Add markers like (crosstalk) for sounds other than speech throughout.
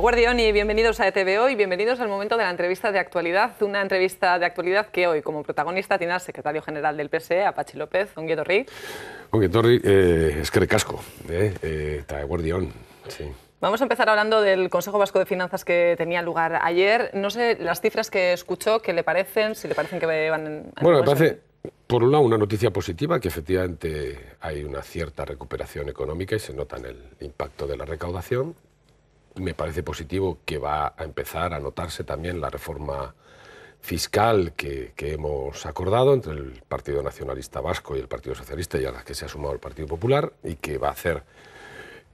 Guardión y bienvenidos a ETVO Hoy, bienvenidos al momento de la entrevista de actualidad, una entrevista de actualidad que hoy como protagonista tiene al secretario general del PSE, Apache López, Ongi Torri. Eh, es que recasco, eh, eh, Guardión, Vamos a empezar hablando del Consejo Vasco de Finanzas que tenía lugar ayer. No sé las cifras que escuchó, qué le parecen, si le parecen que van... bueno, me parece, por un lado, una noticia positiva, que efectivamente hay una cierta recuperación económica y se nota en el impacto de la recaudación me parece positivo que va a empezar a notarse también la reforma fiscal que, hemos acordado entre el Partido Nacionalista Vasco y el Partido Socialista y a las que se ha sumado el Partido Popular y que va a hacer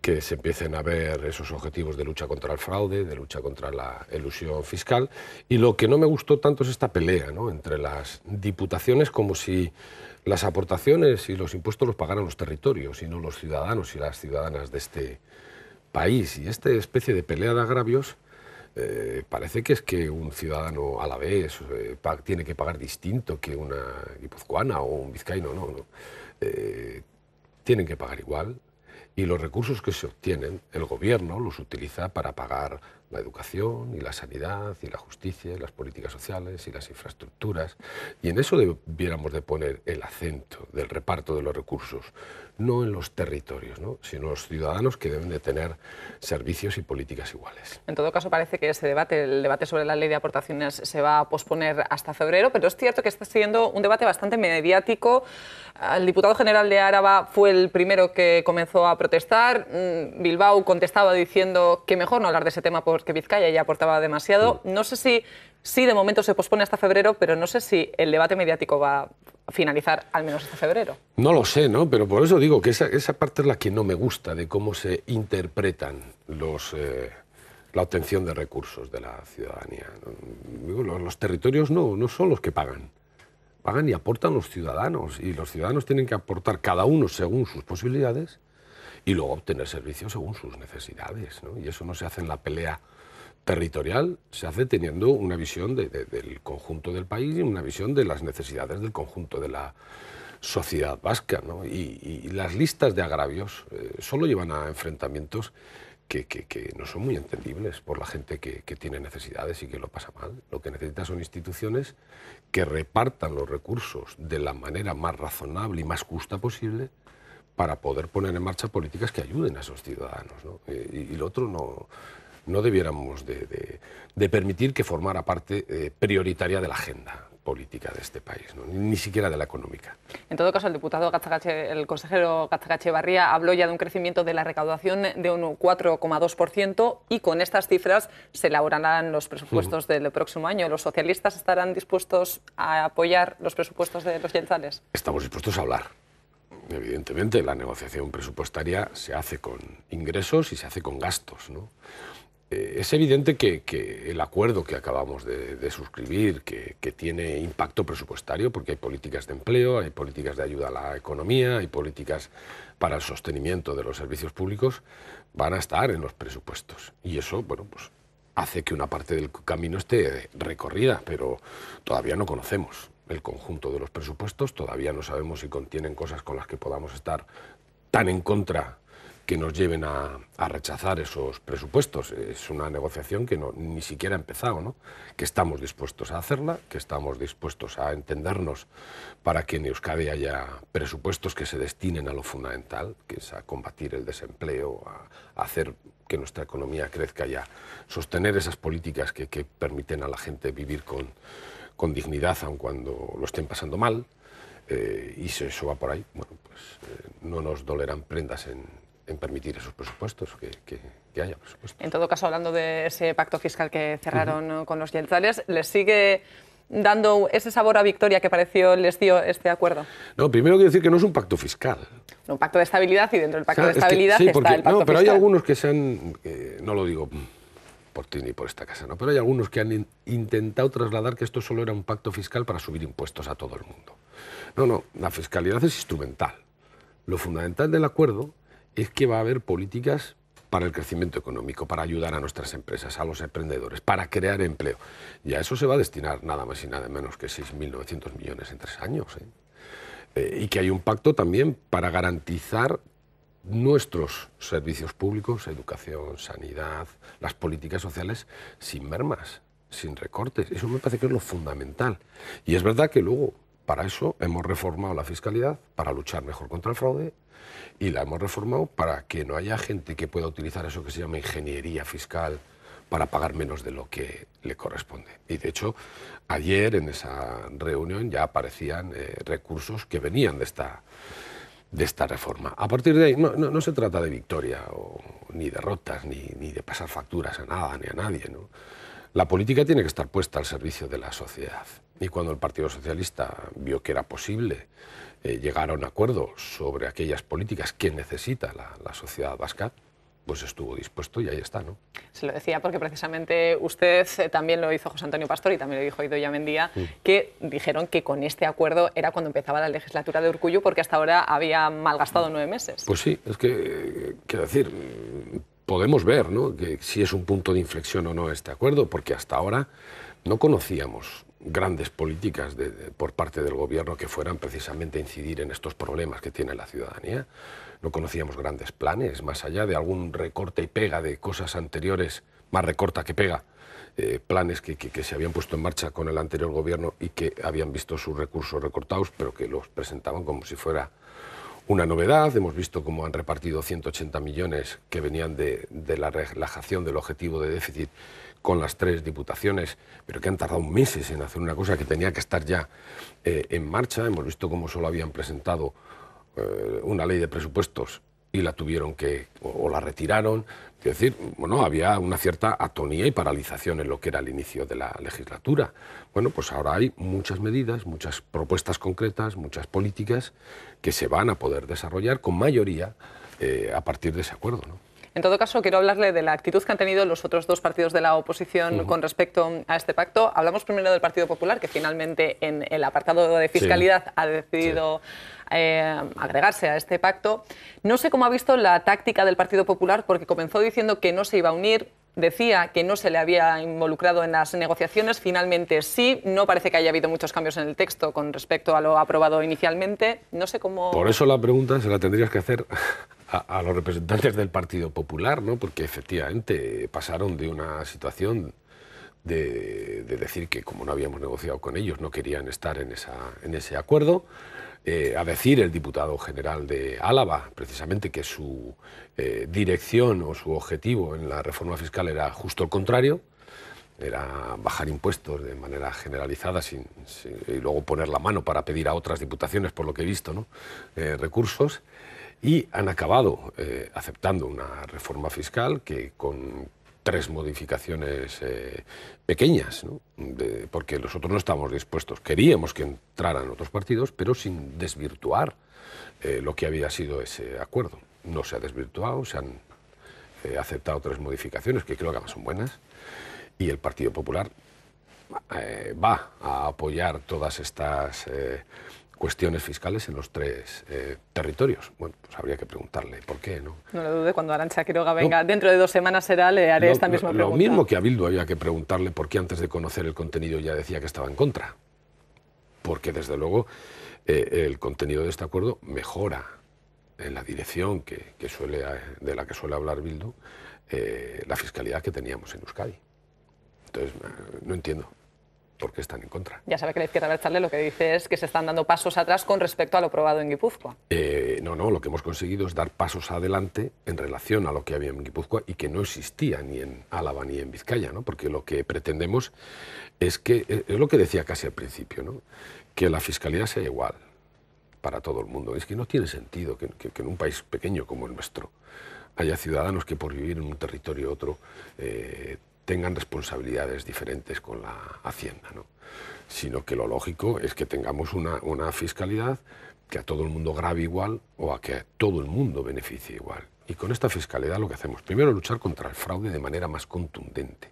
que se empiecen a ver esos objetivos de lucha contra el fraude, de lucha contra la elusión fiscal. Y lo que no me gustó tanto es esta pelea entre las diputaciones como si las aportaciones y los impuestos los pagaran los territorios y no los ciudadanos y las ciudadanas de este, país. Y esta especie de pelea de agravios eh, parece que es que un ciudadano a la vez tiene que pagar distinto que una guipuzcoana o un vizcaíno. No, eh, tienen que pagar igual. Y los recursos que se obtienen, el gobierno los utiliza para pagar la educación y la sanidad y la justicia las políticas sociales y las infraestructuras. Y en eso debiéramos de poner el acento del reparto de los recursos, no en los territorios, sino los ciudadanos que deben de tener servicios y políticas iguales. En todo caso, parece que ese debate, el debate sobre la ley de aportaciones, se va a posponer hasta febrero, pero es cierto que está siendo un debate bastante mediático. El diputado general de Áraba fue el primero que comenzó a protestar. Mm, Bilbao contestaba diciendo que mejor no hablar de ese tema porque Vizcaya ya aportaba demasiado. No sé si, sí, de momento se pospone hasta febrero, pero no sé si el debate mediático va finalizar al menos este febrero. No lo sé, ¿no? Pero por eso digo que esa, esa parte es la que no me gusta de cómo se interpretan los... Eh, la obtención de recursos de la ciudadanía. los, territorios no, no son los que pagan. Pagan y aportan los ciudadanos. Y los ciudadanos tienen que aportar cada uno según sus posibilidades y luego obtener servicios según sus necesidades. Y eso no se hace en la pelea territorial se hace teniendo una visión del conjunto del país y una visión de las necesidades del conjunto de la sociedad vasca. Y, las listas de agravios eh, solo llevan a enfrentamientos que, no son muy entendibles por la gente que, tiene necesidades y que lo pasa mal. Lo que necesita son instituciones que repartan los recursos de la manera más razonable y más justa posible para poder poner en marcha políticas que ayuden a esos ciudadanos. Eh, y, y, lo otro no, no debiéramos de, permitir que formara parte eh, prioritaria de la agenda política de este país, ni siquiera de la económica. En todo caso, el diputado el consejero gazzagache Barría habló ya de un crecimiento de la recaudación de un 4,2% y con estas cifras se elaborarán los presupuestos mm. del próximo año. ¿Los socialistas estarán dispuestos a apoyar los presupuestos de los yensales? Estamos dispuestos a hablar. Evidentemente, la negociación presupuestaria se hace con ingresos y se hace con gastos. Eh, es evidente que, el acuerdo que acabamos de, suscribir, que, tiene impacto presupuestario, porque hay políticas de empleo, hay políticas de ayuda a la economía, hay políticas para el sostenimiento de los servicios públicos, van a estar en los presupuestos. Y eso, bueno, pues hace que una parte del camino esté recorrida, pero todavía no conocemos el conjunto de los presupuestos, todavía no sabemos si contienen cosas con las que podamos estar tan en contra que nos lleven a, rechazar esos presupuestos. Es una negociación que ni siquiera ha empezado, ¿no? que estamos dispuestos a hacerla, que estamos dispuestos a entendernos para que en Euskadi haya presupuestos que se destinen a lo fundamental, que es a combatir el desempleo, a, hacer que nuestra economía crezca y a sostener esas políticas que, permiten a la gente vivir con, dignidad, aun cuando lo estén pasando mal. Eh, y si eso va por ahí, bueno, pues eh, no nos dolerán prendas en, en permitir esos presupuestos, que, haya presupuestos. En todo caso, hablando de ese pacto fiscal que cerraron con los yeltsales, ¿les sigue dando ese sabor a victoria que pareció les dio este acuerdo? No, primero quiero decir que no es un pacto fiscal. Un pacto de estabilidad y dentro del pacto ah, de estabilidad sí, No, pero hay algunos que se han, eh, no lo digo por ti ni por esta casa, ¿no? pero hay algunos que han intentado trasladar que esto solo era un pacto fiscal para subir impuestos a todo el mundo. No, no, la fiscalidad es instrumental. Lo fundamental del acuerdo es que va a haber políticas para el crecimiento económico, para ayudar a nuestras empresas, a los emprendedores, para crear empleo. Y a eso se va a destinar nada más y nada menos que 6.900 millones en tres años. ¿eh? Eh, y que hay un pacto también para garantizar nuestros servicios públicos, educación, sanidad, las políticas sociales, sin mermas, sin recortes. Eso me parece que es lo fundamental. Y es verdad que luego, para eso, hemos reformado la fiscalidad, para luchar mejor contra el fraude y la hemos reformado para que no haya gente que pueda utilizar eso que se llama ingeniería fiscal para pagar menos de lo que le corresponde. Y de hecho, ayer en esa reunión ya aparecían eh, recursos que venían de esta, de esta reforma. A partir de ahí, no, se trata de victoria, ni derrotas, ni, de pasar facturas a nada, ni a nadie. ¿no? La política tiene que estar puesta al servicio de la sociedad. Y cuando el Partido Socialista vio que era posible Llegaron eh, llegar a un acuerdo sobre aquellas políticas que necesita la, sociedad vasca, pues estuvo dispuesto y ahí está, ¿no? Se lo decía porque precisamente usted eh, también lo hizo José Antonio Pastor y también lo dijo Idoya Mendía, mm. que dijeron que con este acuerdo era cuando empezaba la legislatura de Urcuyo porque hasta ahora había malgastado nueve meses. Pues sí, es que, quiero decir, podemos ver que si es un punto de inflexión o no este acuerdo, porque hasta ahora no conocíamos grandes políticas de, por parte del gobierno que fueran precisamente incidir en estos problemas que tiene la ciudadanía. No conocíamos grandes planes, más allá de algún recorte y pega de cosas anteriores, más recorta que pega, eh, planes que, se habían puesto en marcha con el anterior gobierno y que habían visto sus recursos recortados, pero que los presentaban como si fuera una novedad. Hemos visto cómo han repartido 180 millones que venían de, de la relajación del objetivo de déficit con las tres diputaciones, pero que han tardado meses en hacer una cosa que tenía que estar ya eh, en marcha. Hemos visto cómo solo habían presentado eh, una ley de presupuestos y la tuvieron que, o, la retiraron. Es decir, bueno, había una cierta atonía y paralización en lo que era el inicio de la legislatura. Bueno, pues ahora hay muchas medidas, muchas propuestas concretas, muchas políticas que se van a poder desarrollar con mayoría eh, a partir de ese acuerdo. ¿no? En todo caso, quiero hablarle de la actitud que han tenido los otros dos partidos de la oposición con respecto a este pacto. Hablamos primero del Partido Popular, que finalmente en el apartado de fiscalidad ha decidido... Eh, agregarse a este pacto. No sé cómo ha visto la táctica del Partido Popular, porque comenzó diciendo que no se iba a unir, decía que no se le había involucrado en las negociaciones. Finalmente sí. No parece que haya habido muchos cambios en el texto con respecto a lo aprobado inicialmente. No sé cómo. Por eso la pregunta se la tendrías que hacer a, los representantes del Partido Popular, ¿no? Porque efectivamente pasaron de una situación de, decir que como no habíamos negociado con ellos, no querían estar en, esa, en ese acuerdo, eh, a decir el diputado general de Álava, precisamente que su eh, dirección o su objetivo en la reforma fiscal era justo el contrario, era bajar impuestos de manera generalizada y luego poner la mano para pedir a otras diputaciones, por lo que he visto, ¿no? Eh, recursos. Y han acabado aceptando una reforma fiscal que con tres modificaciones eh, pequeñas, porque nosotros no estábamos dispuestos. Queríamos que entraran otros partidos, pero sin desvirtuar eh, lo que había sido ese acuerdo. No se ha desvirtuado, se han eh, aceptado tres modificaciones, que creo que además son buenas, y el Partido Popular va a apoyar todas estas cuestiones fiscales en los tres eh, territorios. Bueno, pues habría que preguntarle por qué, ¿no? No lo dude, cuando Arancha Quiroga venga dentro de dos semanas será, le haré esta misma pregunta. Lo mismo que a Bildu había que preguntarle por qué antes de conocer el contenido ya decía que estaba en contra. Porque, desde luego, eh, el contenido de este acuerdo mejora en la dirección que, suele, eh, de la que suele hablar Bildu la fiscalidad que teníamos en Euskadi. Entonces, no entiendo porque están en contra. Ya sabe que la izquierda lo que dice es que se están dando pasos atrás con respecto a lo probado en Guipúzcoa. Eh, no, no, lo que hemos conseguido es dar pasos adelante en relación a lo que había en Guipúzcoa y que no existía ni en Álava ni en Vizcaya, ¿no? porque lo que pretendemos es que, eh, es lo que decía casi al principio, ¿no? que la fiscalía sea igual para todo el mundo. Es que no tiene sentido que, en un país pequeño como el nuestro haya ciudadanos que por vivir en un territorio u otro eh, tengan responsabilidades diferentes con la Hacienda, sino que lo lógico es que tengamos una, fiscalidad que a todo el mundo grave igual o a que a todo el mundo beneficie igual. Y con esta fiscalidad lo que hacemos, primero luchar contra el fraude de manera más contundente.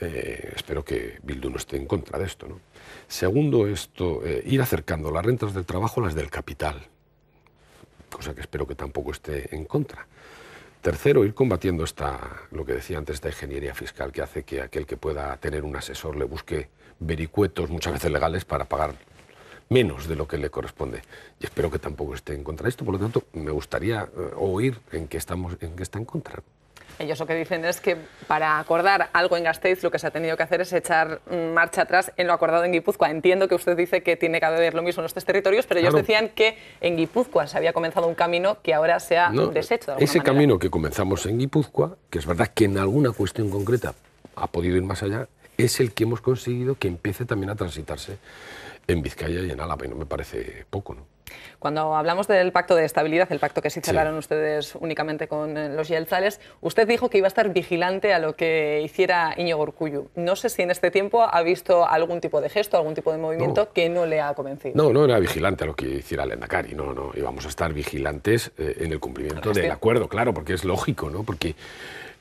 Eh, espero que Bildu no esté en contra de esto. ¿no? Segundo, esto, eh, ir acercando las rentas del trabajo a las del capital, cosa que espero que tampoco esté en contra. Tercero, ir combatiendo esta, lo que decía antes, esta ingeniería fiscal que hace que aquel que pueda tener un asesor le busque vericuetos, muchas veces legales, para pagar menos de lo que le corresponde. Y espero que tampoco esté en contra de esto. Por lo tanto, me gustaría eh, oír en qué, estamos, en qué está en contra. Ellos lo que dicen es que para acordar algo en Gasteiz lo que se ha tenido que hacer es echar marcha atrás en lo acordado en Guipúzcoa. Entiendo que usted dice que tiene que haber lo mismo en los territorios, pero ellos decían que en Guipúzcoa se había comenzado un camino que ahora se ha deshecho. ese camino que comenzamos en Guipúzcoa, que es verdad que en alguna cuestión concreta ha podido ir más allá, es el que hemos conseguido que empiece también a transitarse en Vizcaya y en Álava, y no me parece poco, ¿no? Cuando hablamos del pacto de estabilidad, el pacto que se cerraron ustedes únicamente con eh, los yelzales, usted dijo que iba a estar vigilante a lo que hiciera Iñigo Urcuyu. No sé si en este tiempo ha visto algún tipo de gesto, algún tipo de movimiento que no le ha convencido. No, no era vigilante a lo que hiciera Lendakari, no, no, íbamos a estar vigilantes eh, en el cumplimiento del acuerdo, claro, porque es lógico, ¿no? Porque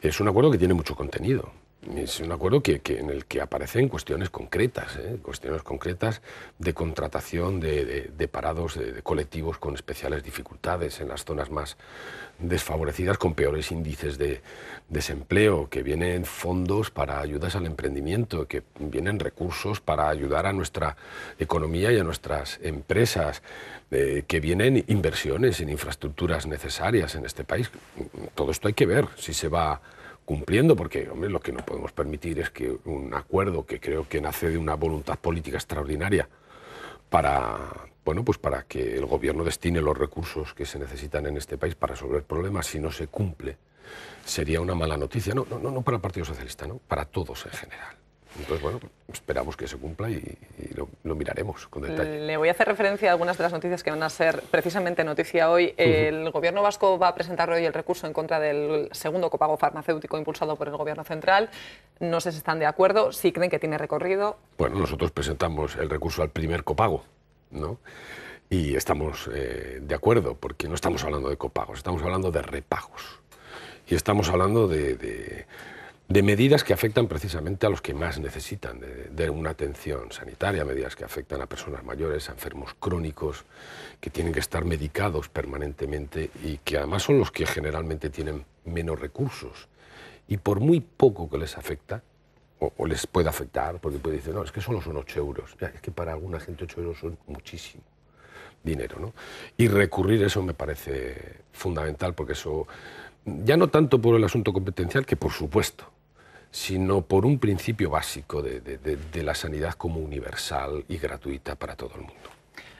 es un acuerdo que tiene mucho contenido. Es un acuerdo que, en el que aparecen cuestiones concretas, ¿eh? cuestiones concretas de contratación de, parados, de, colectivos con especiales dificultades en las zonas más desfavorecidas, con peores índices de desempleo, que vienen fondos para ayudas al emprendimiento, que vienen recursos para ayudar a nuestra economía y a nuestras empresas, eh, que vienen inversiones en infraestructuras necesarias en este país. Todo esto hay que ver si se va a cumpliendo, porque lo que no podemos permitir es que un acuerdo que creo que nace de una voluntad política extraordinaria para, bueno, pues para que el gobierno destine los recursos que se necesitan en este país para resolver problemas, si no se cumple, sería una mala noticia. No, no, no para el Partido Socialista, ¿no? para todos en general. Entonces, bueno, esperamos que se cumpla y, lo, miraremos con detalle. Le voy a hacer referencia a algunas de las noticias que van a ser precisamente noticia hoy. El gobierno vasco va a presentar hoy el recurso en contra del segundo copago farmacéutico impulsado por el gobierno central. No sé si están de acuerdo, si creen que tiene recorrido. Bueno, nosotros presentamos el recurso al primer copago, ¿no? Y estamos eh, de acuerdo, porque no estamos hablando de copagos, estamos hablando de repagos. Y estamos hablando de de medidas que afectan precisamente a los que más necesitan de, una atención sanitaria, medidas que afectan a personas mayores, a enfermos crónicos, que tienen que estar medicados permanentemente y que además son los que generalmente tienen menos recursos. Y por muy poco que les afecta, o, les puede afectar, porque puede decir, no, es que solo son 8 euros. es que para alguna gente 8 euros son muchísimo dinero. ¿no? Y recurrir eso me parece fundamental, porque eso, ya no tanto por el asunto competencial, que por supuesto, sino por un principio básico de, la sanidad como universal y gratuita para todo el mundo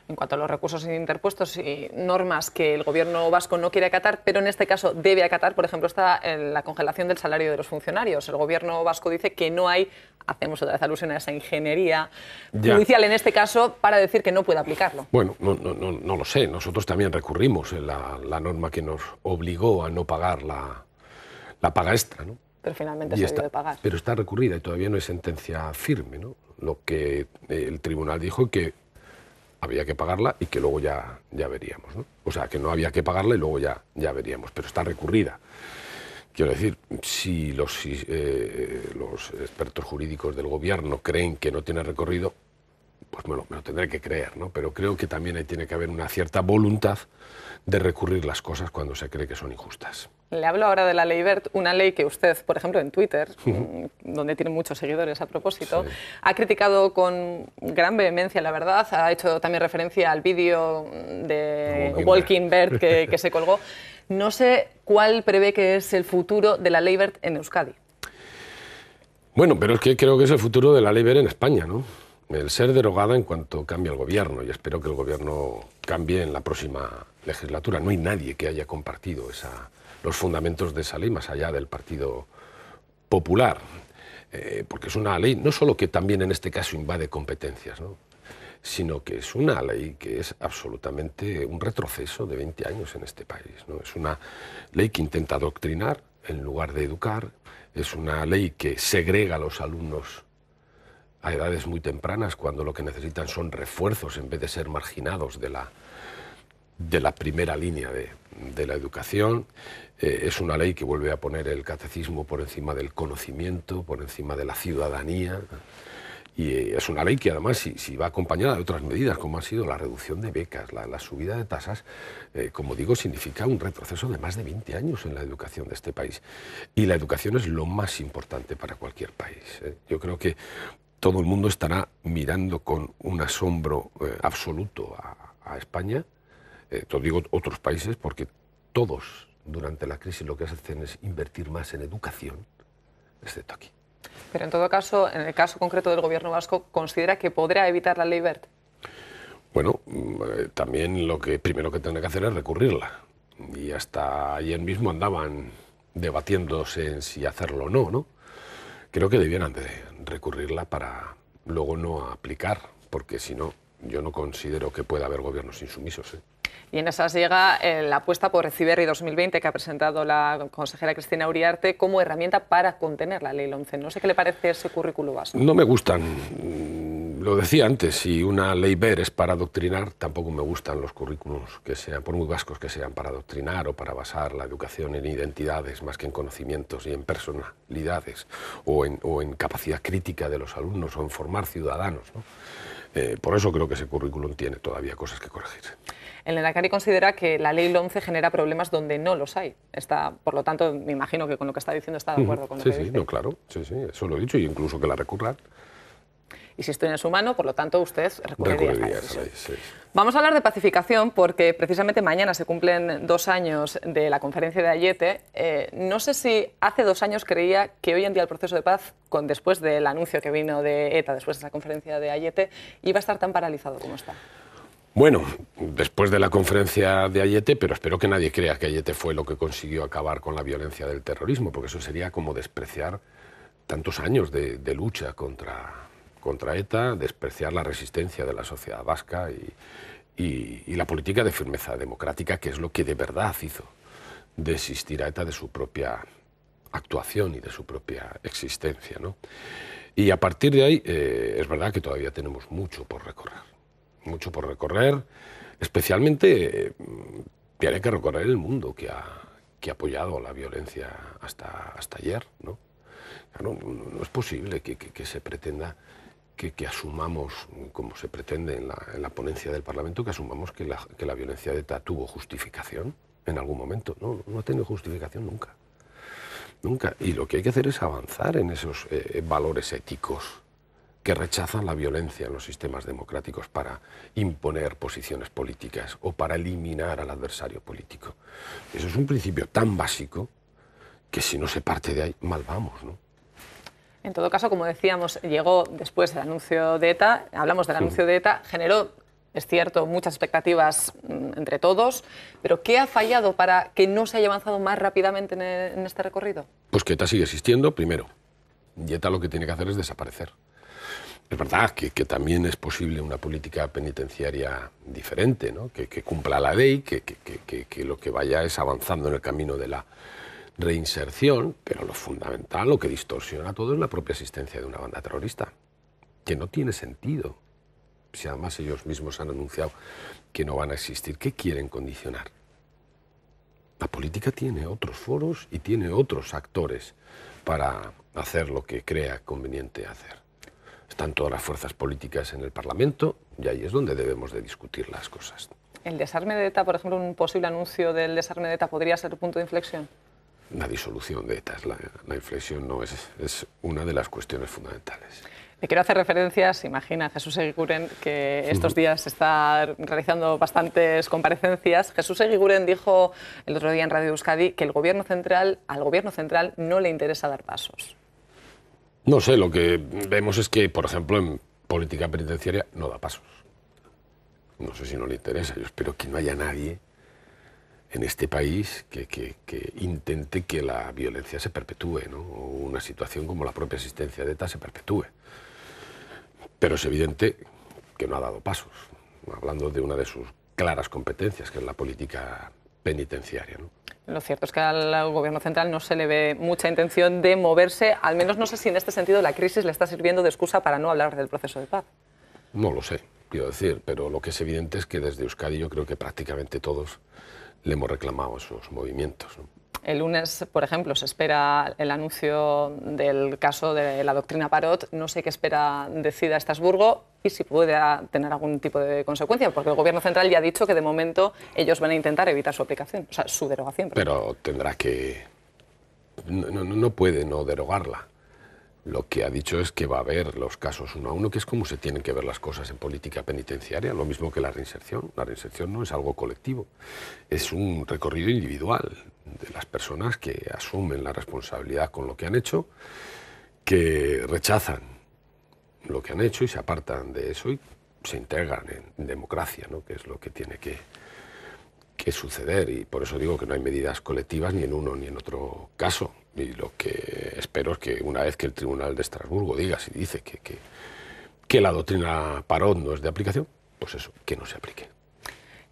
en cuanto a los recursos interpuestos y normas que el gobierno vasco no quiere acatar, pero en este caso debe acatar. Por ejemplo, está la congelación del salario de los funcionarios. El gobierno vasco dice que no hay, hacemos otra vez alusión a esa ingeniería judicial en este caso, para decir que no puede aplicarlo. Bueno, no, no, no, no lo sé. Nosotros también recurrimos en la, norma que nos obligó a no pagar la, la paga extra, ¿no? pero finalmente se está, pagar. Pero está recurrida y todavía no hay sentencia firme, ¿no? Lo que eh, el tribunal dijo que había que pagarla y que luego ya, ya veríamos, O sea, que no había que pagarla y luego ya, ya veríamos, pero está recurrida. Quiero decir, si eh, los, expertos jurídicos del gobierno creen que no tiene recorrido, pues bueno, me lo tendré que creer, ¿no? Pero creo que también tiene que haber una cierta voluntad de recurrir las cosas cuando se cree que son injustas. Le hablo ahora de la ley BERT, una ley que usted, por ejemplo, en Twitter, mm, donde tiene muchos seguidores a propósito, ha criticado con gran vehemencia, la verdad. Ha hecho también referencia al vídeo mm, de Walking BERT que, (laughs) se colgó. No sé cuál prevé que es el futuro de la ley BERT en Euskadi. Bueno, pero es que creo que es el futuro de la ley BERT en España, ¿no? el ser derogada en cuanto cambie el gobierno, y espero que el gobierno cambie en la próxima legislatura. No hay nadie que haya compartido los fundamentos de esa ley, más allá del Partido Popular, eh, porque es una ley, no solo que también en este caso invade competencias, sino que es una ley que es absolutamente un retroceso de 20 años en este país. Es una ley que intenta adoctrinar en lugar de educar, es una ley que segrega a los alumnos a edades muy tempranas, cuando lo que necesitan son refuerzos en vez de ser marginados de la, de la primera línea de, de la educación. Eh, es una ley que vuelve a poner el catecismo por encima del conocimiento, por encima de la ciudadanía. Y eh, es una ley que además, si, va acompañada de otras medidas, como ha sido la reducción de becas, la, subida de tasas, eh, como digo, significa un retroceso de más de 20 años en la educación de este país. Y la educación es lo más importante para cualquier país. Yo creo que todo el mundo estará mirando con un asombro eh, absoluto a, España, eh, te digo otros países, porque todos durante la crisis lo que hacen es invertir más en educación, excepto aquí. Pero en todo caso, en el caso concreto del gobierno vasco, ¿considera que podrá evitar la ley Bert? Bueno, mm, eh, también lo que primero que tendrá que hacer es recurrirla. Y hasta ayer mismo andaban debatiéndose en si hacerlo o no, ¿no? Creo que debieran de recurrirla para luego no aplicar, porque si no, yo no considero que pueda haber gobiernos insumisos. ¿eh? Y en esas llega eh, la apuesta por Ciberri 2020 que ha presentado la consejera Cristina Uriarte como herramienta para contener la ley 11. No sé qué le parece ese currículo vaso. No me gustan lo decía antes, si una ley ver es para adoctrinar, tampoco me gustan los currículums que sean, por muy vascos que sean, para adoctrinar o para basar la educación en identidades más que en conocimientos y en personalidades o en, capacidad crítica de los alumnos o en formar ciudadanos. Eh, por eso creo que ese currículum tiene todavía cosas que corregir. El ENACARI considera que la ley 11 genera problemas donde no los hay. Está, por lo tanto, me imagino que con lo que está diciendo está de acuerdo con lo sí, que sí, dice. Sí, no, claro, sí, sí, eso lo he dicho, y incluso que la recurran y si estoy en su mano, por lo tanto, usted recurriría, a Sí. Vamos a hablar de pacificación porque precisamente mañana se cumplen dos años de la conferencia de Ayete. Eh, no sé si hace dos años creía que hoy en día el proceso de paz, con, después del anuncio que vino de ETA, después de esa conferencia de Ayete, iba a estar tan paralizado como está. Bueno, después de la conferencia de Ayete, pero espero que nadie crea que Ayete fue lo que consiguió acabar con la violencia del terrorismo, porque eso sería como despreciar tantos años de, de lucha contra, contra ETA, despreciar la resistencia de la sociedad vasca y, la política de firmeza democrática, que es lo que de verdad hizo desistir a ETA de su propia actuación y de su propia existencia. Y a partir de ahí, eh, es verdad que todavía tenemos mucho por recorrer, mucho por recorrer, especialmente mm, tiene que recorrer el mundo que ha, apoyado la violencia hasta, ayer. ¿no? no, es posible que se pretenda que, asumamos, como se pretende en la, ponencia del Parlamento, que asumamos que la, violencia de ETA tuvo justificación en algún momento. No, no ha tenido justificación nunca. Nunca. Y lo que hay que hacer es avanzar en esos eh, eh, valores éticos que rechazan la violencia en los sistemas democráticos para imponer posiciones políticas o para eliminar al adversario político. Eso es un principio tan básico que si no se parte de ahí, mal vamos, ¿no? En todo caso, como decíamos, llegó después del anuncio de ETA, hablamos del anuncio de ETA, generó, es cierto, muchas expectativas mm, entre todos, pero ¿qué ha fallado para que no se haya avanzado más rápidamente e, en, este recorrido? Pues que ETA sigue existiendo, primero. Y ETA lo que tiene que hacer es desaparecer. Es verdad que, también es posible una política penitenciaria diferente, que, cumpla la ley, que, lo que vaya es avanzando en el camino de la, reinserción, pero lo fundamental, lo que distorsiona todo es la propia existencia de una banda terrorista, que no tiene sentido. Si además ellos mismos han anunciado que no van a existir, ¿qué quieren condicionar? La política tiene otros foros y tiene otros actores para hacer lo que crea conveniente hacer. Están todas las fuerzas políticas en el Parlamento y ahí es donde debemos de discutir las cosas. ¿El desarme de ETA, por ejemplo, un posible anuncio del desarme de ETA podría ser punto de inflexión? la disolución de ETA, la, inflexión no es, es una de las cuestiones fundamentales. Le quiero hacer referencias, imagina Jesús Eguiguren, que estos días está realizando bastantes comparecencias. Jesús Eguiguren dijo el otro día en Radio Euskadi que el gobierno central, al gobierno central no le interesa dar pasos. No sé, lo que vemos es que, por ejemplo, en política penitenciaria no da pasos. No sé si no le interesa, yo espero que no haya nadie en este país que, que, intente que la violencia se perpetúe, ¿no? o una situación como la propia existencia de ETA se perpetúe. Pero es evidente que no ha dado pasos, hablando de una de sus claras competencias, que es la política penitenciaria. ¿no? Lo cierto es que al Gobierno central no se le ve mucha intención de moverse, al menos no sé si en este sentido la crisis le está sirviendo de excusa para no hablar del proceso de paz. No lo sé, quiero decir, pero lo que es evidente es que desde Euskadi yo creo que prácticamente todos le hemos reclamado sus movimientos. El lunes, por ejemplo, se espera el anuncio del caso de la doctrina Parot. No sé qué espera decida Estrasburgo y si puede tener algún tipo de consecuencia, porque el Gobierno central ya ha dicho que de momento ellos van a intentar evitar su aplicación, o sea, su derogación. Pero, tendrá que... no puede no derogarla. Lo que ha dicho es que va a haber los casos uno a uno, que es como se tienen que ver las cosas en política penitenciaria, lo mismo que la reinserción. La reinserción no es algo colectivo, es un recorrido individual de las personas que asumen la responsabilidad con lo que han hecho, que rechazan lo que han hecho y se apartan de eso y se integran en democracia, ¿no? que es lo que tiene que, qué suceder y por eso digo que no hay medidas colectivas ni en uno ni en otro caso. Y lo que espero es que una vez que el Tribunal de Estrasburgo diga si dice que, que, la doctrina parón no es de aplicación, pues eso, que no se aplique.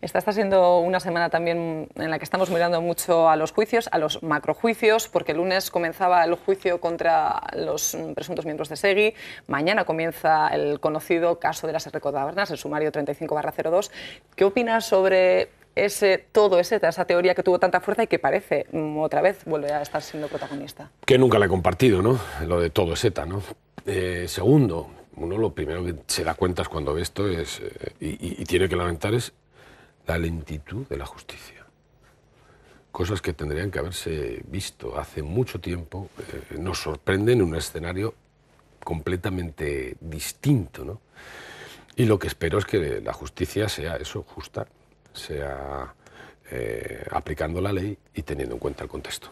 Esta está siendo una semana también en la que estamos mirando mucho a los juicios, a los macrojuicios, porque el lunes comenzaba el juicio contra los presuntos miembros de SEGI, mañana comienza el conocido caso de las recodavernas, el sumario 35-02. ¿Qué opinas sobre ese, todo ese, esa teoría que tuvo tanta fuerza y que parece mm, otra vez volver a estar siendo protagonista. Que nunca la he compartido, ¿no? Lo de todo ETA, ¿no? Eh, segundo, uno lo primero que se da cuenta es cuando ve esto es, eh, y, tiene que lamentar es la lentitud de la justicia cosas que tendrían que haberse visto hace mucho tiempo, eh, nos sorprenden en un escenario completamente distinto. ¿no? Y lo que espero es que la justicia sea eso, justa, sea eh, aplicando la ley y teniendo en cuenta el contexto.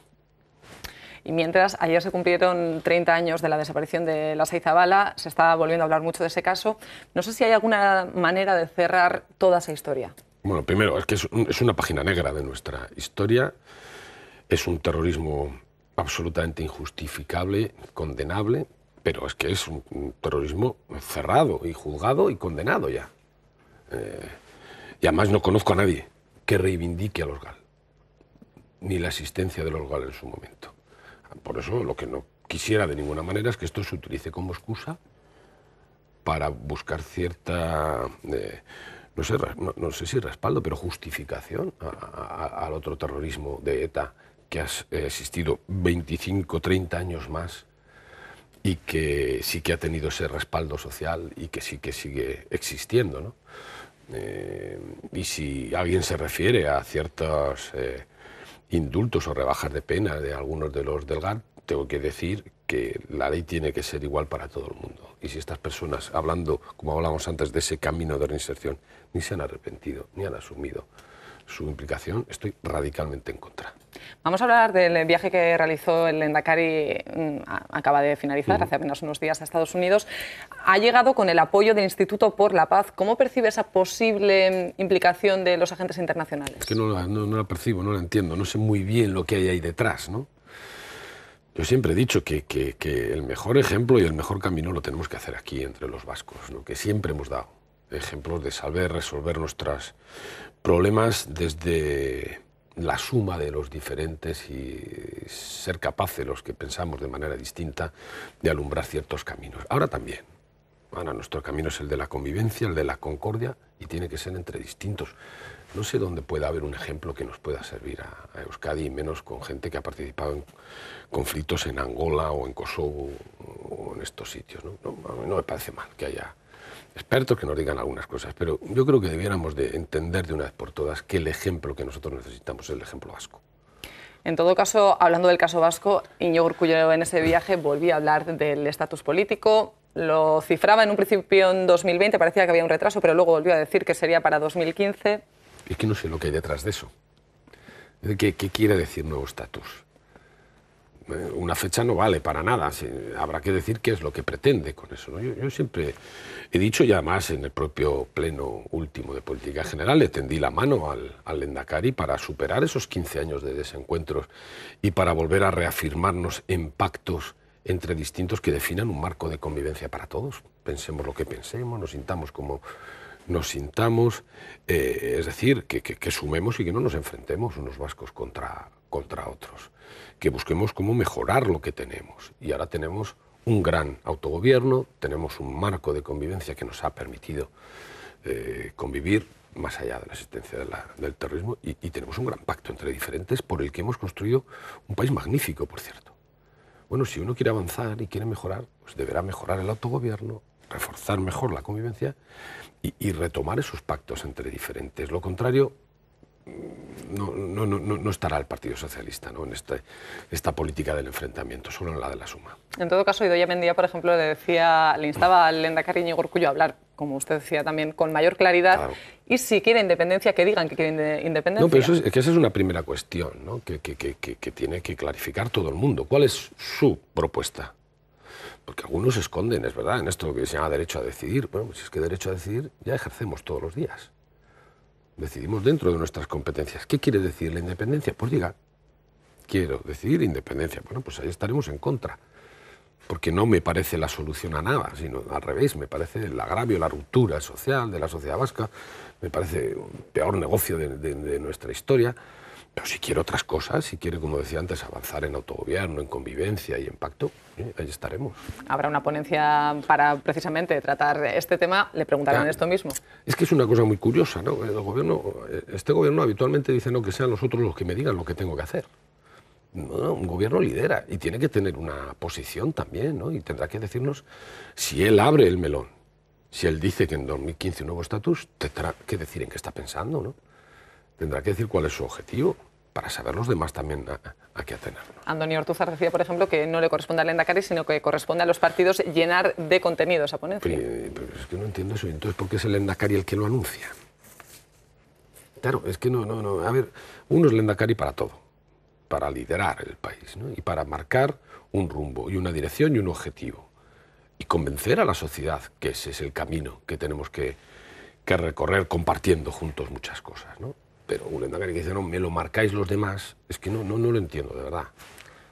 Y mientras ayer se cumplieron 30 años de la desaparición de la Saizabala, se está volviendo a hablar mucho de ese caso. No sé si hay alguna manera de cerrar toda esa historia. Bueno, primero, es que es, una página negra de nuestra historia. Es un terrorismo absolutamente injustificable, condenable, pero es que es un, terrorismo cerrado y juzgado y condenado ya. Eh, y además no conozco a nadie que reivindique a los GAL, ni la existencia de los GAL en su momento. Por eso lo que no quisiera de ninguna manera es que esto se utilice como excusa para buscar cierta, eh, no, sé, si respaldo, pero justificación al otro terrorismo de ETA que ha existido 25, 30 años más y que sí que ha tenido ese respaldo social y que sí que sigue existiendo. ¿no? Eh, y si alguien se refiere a ciertos eh, indultos o rebajas de pena de algunos de los del GAR, tengo que decir que la ley tiene que ser igual para todo el mundo. Y si estas personas, hablando, como hablamos antes, de ese camino de reinserción, ni se han arrepentido, ni han asumido su implicación, estoy radicalmente en contra. Vamos a hablar del viaje que realizó el Endacari, mm, acaba de finalizar, hace apenas unos días a Estados Unidos. Ha llegado con el apoyo del Instituto por la Paz. ¿Cómo percibe esa posible mm, implicación de los agentes internacionales? Es que no, la percibo, no la entiendo, no sé muy bien lo que hay ahí detrás, ¿no? Yo siempre he dicho que, el mejor ejemplo y el mejor camino lo tenemos que hacer aquí entre los vascos, lo que siempre hemos dado. Ejemplos de saber resolver nuestras, problemas desde la suma de los diferentes y ser capaces los que pensamos de manera distinta de alumbrar ciertos caminos. Ahora también. Ahora nuestro camino es el de la convivencia, el de la concordia y tiene que ser entre distintos. No sé dónde pueda haber un ejemplo que nos pueda servir a, Euskadi, y menos con gente que ha participado en conflictos en Angola o en Kosovo o en estos sitios. no me parece mal que haya expertos que nos digan algunas cosas, pero yo creo que debiéramos de entender de una vez por todas que el ejemplo que nosotros necesitamos es el ejemplo vasco. En todo caso, hablando del caso vasco, Iñigo cuyo en ese viaje volvía a hablar del estatus político, lo cifraba en un principio en 2020, parecía que había un retraso, pero luego volvió a decir que sería para 2015. Es que no sé lo que hay detrás de eso. qué quiere decir nuevo estatus? Eh, una fecha no vale para nada. habrá que decir qué es lo que pretende con eso. Yo, siempre he dicho, ya más en el propio pleno último de política general, le tendí la mano al, al Endacari para superar esos 15 años de desencuentros y para volver a reafirmarnos en pactos entre distintos que definan un marco de convivencia para todos. Pensemos lo que pensemos, nos sintamos como nos sintamos, eh, es decir, que, que sumemos y que no nos enfrentemos unos vascos contra contra otros, que busquemos cómo mejorar lo que tenemos. Y ahora tenemos un gran autogobierno, tenemos un marco de convivencia que nos ha permitido eh, convivir más allá de la existencia del terrorismo y, tenemos un gran pacto entre diferentes por el que hemos construido un país magnífico, por cierto. Bueno, si uno quiere avanzar y quiere mejorar, pues deberá mejorar el autogobierno, reforzar mejor la convivencia y, retomar esos pactos entre diferentes. Lo contrario no, estará el Partido Socialista en este, esta política del enfrentamiento, solo en la de la suma. En todo caso, Idoya Mendía, por ejemplo, le, decía, le instaba Cariño y y a hablar, como usted decía también, con mayor claridad. Y si quiere independencia, que digan que quiere independencia. No, pero que esa es una primera cuestión que, tiene que clarificar todo el mundo. ¿Cuál es su propuesta? porque algunos esconden, es verdad, en esto que se llama derecho a decidir. Bueno, pues si es que derecho a decidir ya ejercemos todos los días. Decidimos dentro de nuestras competencias. ¿Qué quiere decir la independencia? Pues diga, quiero decidir independencia. Bueno, pues ahí estaremos en contra, porque no me parece la solución a nada, sino al revés, me parece el agravio, la ruptura social de la sociedad vasca, me parece un peor negocio de nuestra historia. Pero si quiere otras cosas, si quiere, como decía antes, avanzar en autogobierno, en convivencia y en pacto, eh, ahí estaremos. Habrá una ponencia para precisamente tratar este tema, le preguntarán esto mismo. Es que es una cosa muy curiosa, ¿no? El gobierno, este gobierno habitualmente dice no que sean nosotros los que me digan lo que tengo que hacer. un gobierno lidera y tiene que tener una posición también, ¿no? Y tendrá que decirnos si él abre el melón, si él dice que en 2015 un nuevo estatus, tendrá que decir en qué está pensando, ¿no? tendrá que decir cuál es su objetivo para saber los demás también a, qué atener. Antonio Ortuzar decía, por ejemplo, que no le corresponde al Endacari, sino que corresponde a los partidos llenar de contenidos a poner. Eh, pero, es que no entiendo eso. Entonces, ¿por qué es el Endacari el que lo anuncia? Claro, es que no, no, no. A ver, uno es el Endacari para todo, para liderar el país ¿no? y para marcar un rumbo y una dirección y un objetivo y convencer a la sociedad que ese es el camino que tenemos que recorrer compartiendo juntos muchas cosas, ¿no? pero un que dice, no, me lo marcáis los demás, es que no, no, no lo entiendo, de verdad.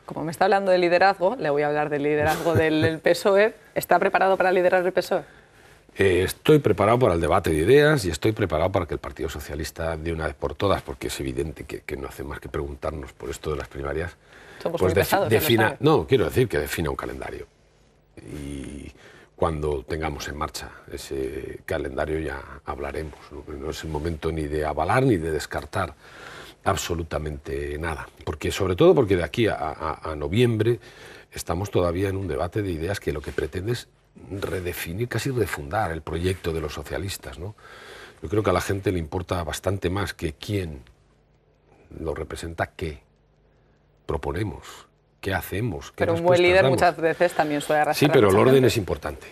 Como me está hablando de liderazgo, le voy a hablar del liderazgo (laughs) del, PSOE. ¿Está preparado para liderar el PSOE? Eh, estoy preparado para el debate de ideas y estoy preparado para que el Partido Socialista de una vez por todas, porque es evidente que, no hace más que preguntarnos por esto de las primarias, Somos pues defina, no quiero decir que defina un calendario y cuando tengamos en marcha ese calendario ya hablaremos. ¿no? es el momento ni de avalar ni de descartar absolutamente nada. Porque, sobre todo porque de aquí a, noviembre estamos todavía en un debate de ideas que lo que pretende es redefinir, casi refundar el proyecto de los socialistas. Yo creo que a la gente le importa bastante más que quién lo representa, qué proponemos ¿Qué hacemos? ¿Qué pero un buen líder muchas veces también suele arrastrar. Sí, pero el orden es importante.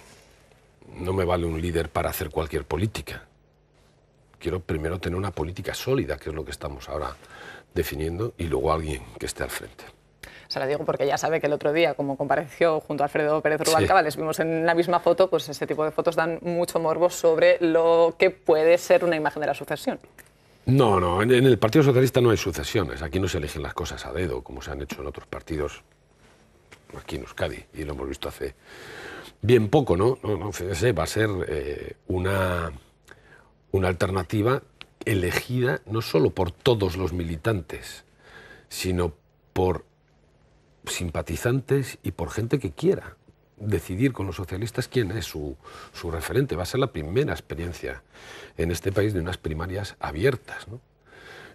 No me vale un líder para hacer cualquier política. Quiero primero tener una política sólida, que es lo que estamos ahora definiendo, y luego alguien que esté al frente. se lo digo porque ya sabe que el otro día, como compareció junto a Alfredo Pérez Rubalcaba, les vimos en la misma foto, pues ese tipo de fotos dan mucho morbo sobre lo que puede ser una imagen de la sucesión. No, no, en el Partido Socialista no hay sucesiones. Aquí no se eligen las cosas a dedo, como se han hecho en otros partidos, aquí en Euskadi, y lo hemos visto hace bien poco, ¿no? no, no va a ser eh, una, una alternativa elegida no solo por todos los militantes, sino por simpatizantes y por gente que quiera decidir con los socialistas quién es su, referente. Va a ser la primera experiencia en este país de unas primarias abiertas.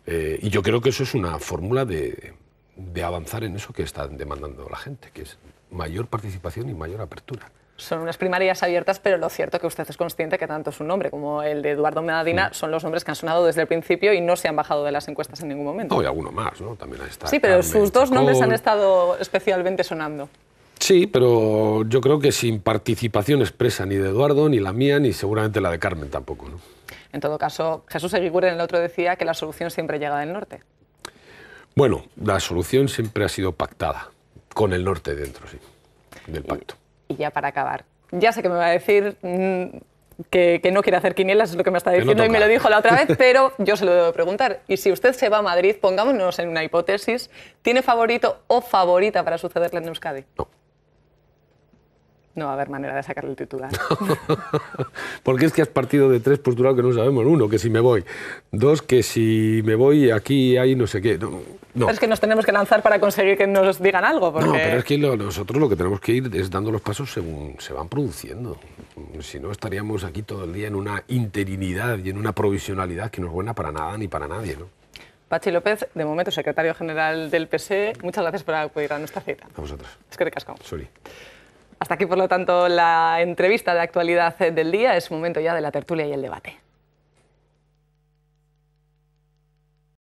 Eh, y yo creo que eso es una fórmula de, avanzar en eso que está demandando la gente, que es mayor participación y mayor apertura son unas primarias abiertas, pero lo cierto que usted es consciente que tanto su nombre como el de Eduardo Medina mm. son los nombres que han sonado desde el principio y no se han bajado de las encuestas en ningún momento. No, y alguno más, ¿no? También estado. Sí, pero sus dos nombres han estado especialmente sonando. Sí, pero yo creo que sin participación expresa ni de Eduardo, ni la mía, ni seguramente la de Carmen tampoco. En todo caso, Jesús en el otro decía que la solución siempre llega del norte. Bueno, la solución siempre ha sido pactada, con el norte dentro, sí, del pacto. Y, ya para acabar, ya sé que me va a decir mm, que, no quiere hacer quinielas, es lo que me está diciendo y me lo dijo la otra vez, (laughs) pero yo se lo debo preguntar. Y si usted se va a Madrid, pongámonos en una hipótesis, ¿tiene favorito o favorita para sucederle en Euskadi? No. No va a haber manera de sacarle el titular. (laughs) Porque es que has partido de tres posturas que no sabemos. Uno, que si me voy. Dos, que si me voy aquí ahí no sé qué. No, es que nos tenemos que lanzar para conseguir que nos digan algo. Porque... No, pero es que nosotros lo que tenemos que ir es dando los pasos según se van produciendo. Si no, estaríamos aquí todo el día en una interinidad y en una provisionalidad que no es buena para nada ni para nadie. ¿no? Pachi López, de momento secretario general del PSE, muchas gracias por acudir a nuestra cita. A vosotros. Es que te cascamos. Sorry. Hasta aquí, por lo tanto, la entrevista de actualidad del día. Es momento ya de la tertulia y el debate.